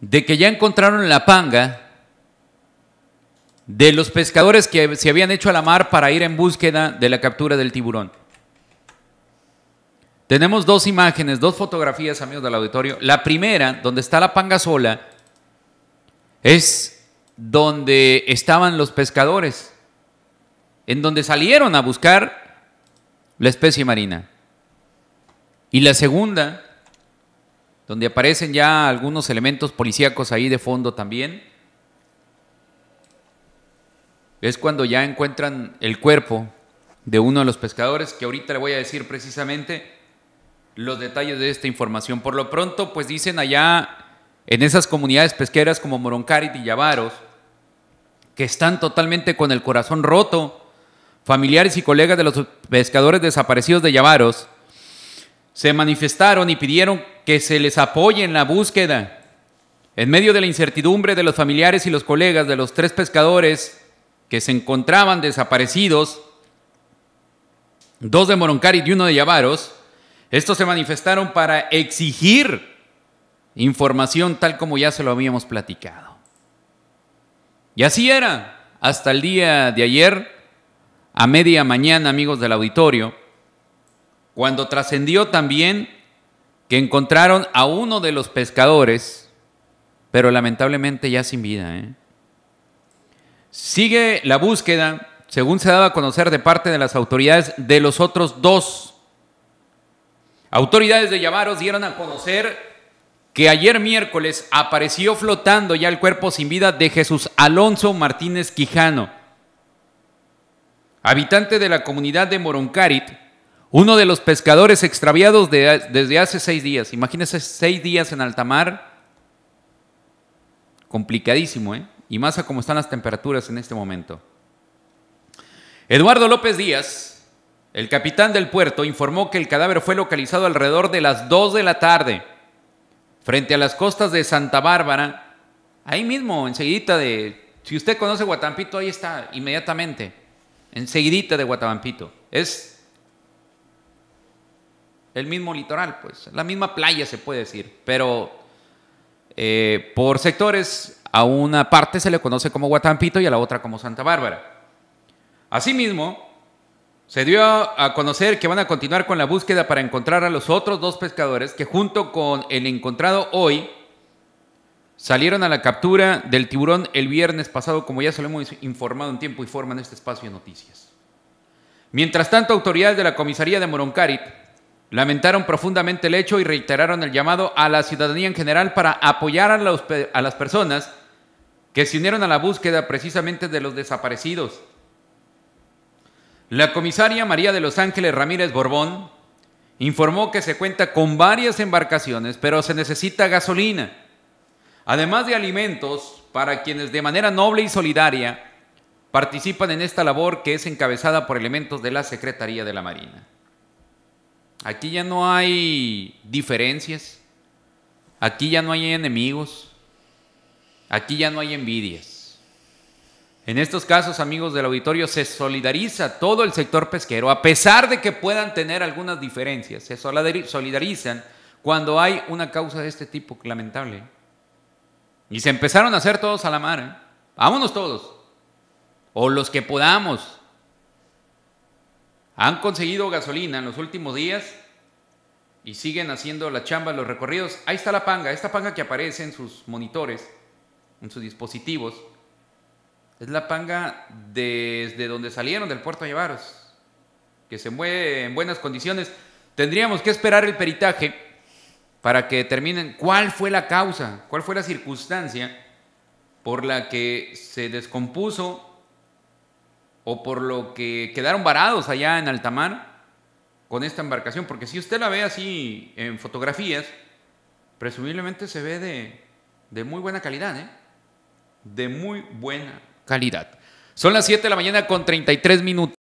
de que ya encontraron la panga de los pescadores que se habían hecho a la mar para ir en búsqueda de la captura del tiburón. Tenemos dos imágenes, dos fotografías, amigos del auditorio. La primera, donde está la panga sola, es donde estaban los pescadores, en donde salieron a buscar la especie marina. Y la segunda donde aparecen ya algunos elementos policíacos ahí de fondo también. Es cuando ya encuentran el cuerpo de uno de los pescadores, que ahorita le voy a decir precisamente los detalles de esta información. Por lo pronto, pues dicen allá en esas comunidades pesqueras como Moroncarit y Yavaros, que están totalmente con el corazón roto, familiares y colegas de los pescadores desaparecidos de Yavaros se manifestaron y pidieron que se les apoye en la búsqueda. En medio de la incertidumbre de los familiares y los colegas de los tres pescadores que se encontraban desaparecidos, dos de Moroncari y uno de Yavaros, estos se manifestaron para exigir información tal como ya se lo habíamos platicado. Y así era hasta el día de ayer, a media mañana, amigos del auditorio, cuando trascendió también que encontraron a uno de los pescadores, pero lamentablemente ya sin vida. ¿eh? Sigue la búsqueda, según se daba a conocer de parte de las autoridades, de los otros dos. Autoridades de Yavaros dieron a conocer que ayer miércoles apareció flotando ya el cuerpo sin vida de Jesús Alonso Martínez Quijano, habitante de la comunidad de Moroncarit, uno de los pescadores extraviados desde hace seis días. Imagínese, seis días en alta mar. Complicadísimo, ¿eh? Y más a cómo están las temperaturas en este momento. Eduardo López Díaz, el capitán del puerto, informó que el cadáver fue localizado alrededor de las dos de la tarde, frente a las costas de Santa Bárbara. Ahí mismo, enseguidita de... Si usted conoce Guatampito, ahí está, inmediatamente. Enseguidita de Guatampito. Es el mismo litoral, pues, la misma playa se puede decir, pero eh, por sectores a una parte se le conoce como Guatampito y a la otra como Santa Bárbara. Asimismo, se dio a conocer que van a continuar con la búsqueda para encontrar a los otros dos pescadores que junto con el encontrado hoy salieron a la captura del tiburón el viernes pasado, como ya se lo hemos informado en tiempo y forma en este espacio de noticias. Mientras tanto, autoridades de la comisaría de Moroncarit Lamentaron profundamente el hecho y reiteraron el llamado a la ciudadanía en general para apoyar a, las personas que se unieron a la búsqueda precisamente de los desaparecidos. La comisaria María de los Ángeles Ramírez Borbón informó que se cuenta con varias embarcaciones, pero se necesita gasolina, además de alimentos para quienes de manera noble y solidaria participan en esta labor que es encabezada por elementos de la Secretaría de la Marina. Aquí ya no hay diferencias. Aquí ya no hay enemigos. Aquí ya no hay envidias. En estos casos, amigos del auditorio, se solidariza todo el sector pesquero, a pesar de que puedan tener algunas diferencias. Se solidarizan cuando hay una causa de este tipo lamentable. Y se empezaron a hacer todos a la mar. ¿eh? Vámonos todos. O los que podamos han conseguido gasolina en los últimos días y siguen haciendo la chamba, los recorridos. Ahí está la panga, esta panga que aparece en sus monitores, en sus dispositivos, es la panga desde donde salieron del puerto de Llevaros, que se mueve en buenas condiciones. Tendríamos que esperar el peritaje para que determinen cuál fue la causa, cuál fue la circunstancia por la que se descompuso o por lo que quedaron varados allá en altamar con esta embarcación, porque si usted la ve así en fotografías, presumiblemente se ve de, de muy buena calidad, ¿eh? de muy buena calidad. Son las 7 de la mañana con 33 minutos.